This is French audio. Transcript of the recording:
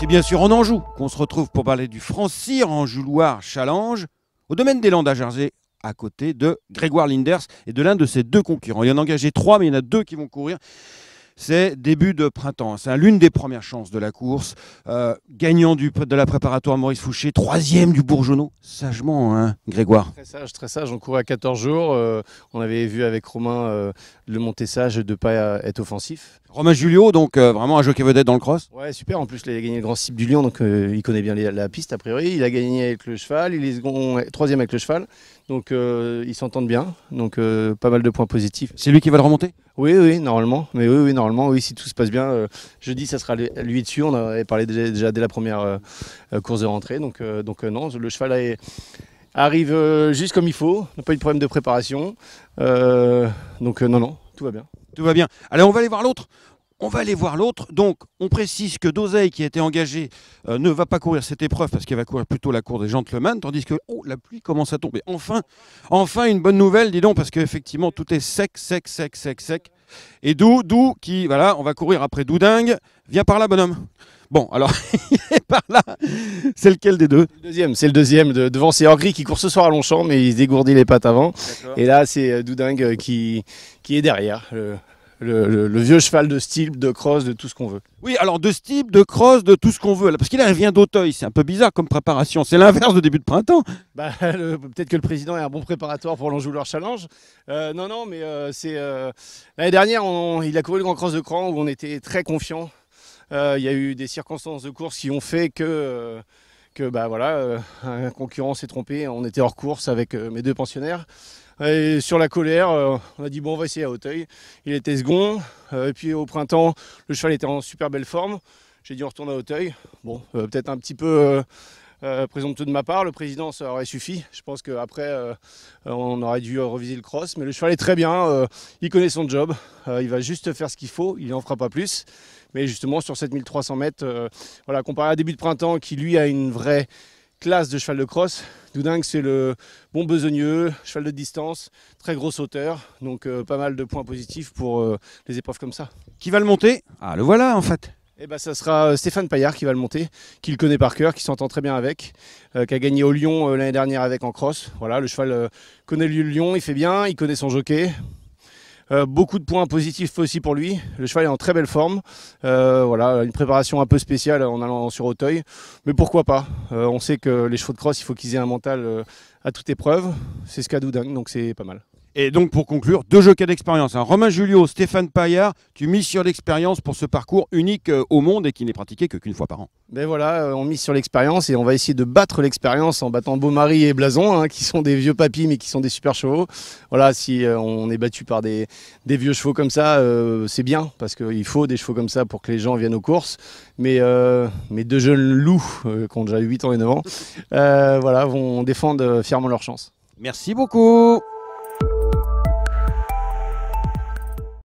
C'est bien sûr en Anjou qu'on se retrouve pour parler du Francir en Jouloir Challenge au domaine des Landes à Jersey à côté de Grégoire Linders et de l'un de ses deux concurrents. Il y en a engagé trois, mais il y en a deux qui vont courir c'est début de printemps. C'est l'une des premières chances de la course. Euh, gagnant du, de la préparatoire Maurice Fouché, troisième du Bourgeonneau. Sagement, hein, Grégoire Très sage, très sage. On courait à 14 jours. Euh, on avait vu avec Romain euh, le monter sage de ne pas être offensif. Romain Julio, donc vraiment un jockey vedette dans le cross Ouais, super. En plus, il a gagné le Grand Cible du Lion, donc il connaît bien la piste a priori. Il a gagné avec le cheval. Il est second, troisième avec le cheval. Donc ils s'entendent bien. Donc pas mal de points positifs. C'est lui qui va le remonter oui, oui, normalement. Mais oui, oui, normalement, oui, si tout se passe bien, euh, jeudi, ça sera lui dessus. On avait parlé déjà, dès la première euh, euh, course de rentrée. Donc, donc non, le cheval arrive juste comme il faut. pas eu de problème de préparation. donc non, non, tout va bien. Tout va bien. Allez, on va aller voir l'autre. On va aller voir l'autre. Donc, on précise que Doseille, qui a été engagé, ne va pas courir cette épreuve parce qu'elle va courir plutôt la cour des gentlemen, tandis que oh, la pluie commence à tomber. Enfin, enfin une bonne nouvelle, dis donc, parce qu'effectivement, tout est sec, sec, sec, sec, sec. Et Dou, qui, voilà, on va courir après Doudingue. Viens par là, bonhomme. Bon, alors, par là. C'est lequel des deux Deuxième, c'est le deuxième. De, devant, c'est Henri qui court ce soir à Longchamp, mais il se dégourdit les pattes avant. Et là, c'est euh, Doudingue euh, qui, qui est derrière, le, vieux cheval de style, de cross, de tout ce qu'on veut. Oui, alors de style, de cross, de tout ce qu'on veut. Parce qu'il vient d'Auteuil, c'est un peu bizarre comme préparation. C'est l'inverse de début de printemps. Bah, Peut-être que le président est un bon préparatoire pour leur Challenge. Euh, non, non, mais euh, c'est. Euh, l'année dernière, il a couru le Grand Cross de Cran où on était très confiant. Il y a eu des circonstances de course qui ont fait que que bah voilà, un concurrent s'est trompé, on était hors course avec mes deux pensionnaires. Et sur la colère, euh, on a dit bon, on va essayer à Hauteuil. Il était second. Euh, et puis au printemps, le cheval était en super belle forme. J'ai dit on retourne à Hauteuil. Bon, euh, peut-être un petit peu. présomptueux de ma part, le président ça aurait suffi. Je pense qu'après on aurait dû reviser le cross, mais le cheval est très bien, il connaît son job, il va juste faire ce qu'il faut, il n'en fera pas plus. Mais justement sur 7300 mètres, voilà, comparé à début de printemps qui lui a une vraie classe de cheval de crosse. Doudingue, c'est le bon besogneux, cheval de distance, très grosse sauteur, Donc euh, pas mal de points positifs pour euh, les épreuves comme ça. Qui va le monter Ah, le voilà en fait. Eh bien, ça sera euh, Stéphane Paillard qui va le monter, qui le connaît par cœur, qui s'entend très bien avec, qui a gagné au Lyon l'année dernière avec en crosse. Voilà, le cheval connaît le Lyon, il fait bien, il connaît son jockey. Euh, beaucoup de points positifs aussi pour lui. Le cheval est en très belle forme. Euh, voilà, une préparation un peu spéciale en allant sur Auteuil. Mais pourquoi pas euh, On sait que les chevaux de crosse, il faut qu'ils aient un mental à toute épreuve. C'est ce qu'a Doudin, donc c'est pas mal. Et donc, pour conclure, deux jeux cas d'expérience. Hein. Romain Julio, Stéphane Paillard, tu mises sur l'expérience pour ce parcours unique euh, au monde et qui n'est pratiqué que qu'une fois par an. Ben voilà, euh, on mise sur l'expérience et on va essayer de battre l'expérience en battant Beaumaris et Blason, hein, qui sont des vieux papis mais qui sont des super chevaux. Voilà, si euh, on est battu par des, des vieux chevaux comme ça, c'est bien parce qu'il faut des chevaux comme ça pour que les gens viennent aux courses. Mais mes deux jeunes loups, qui ont déjà 8 ans et 9 ans, voilà, vont défendre fièrement leur chance. Merci beaucoup.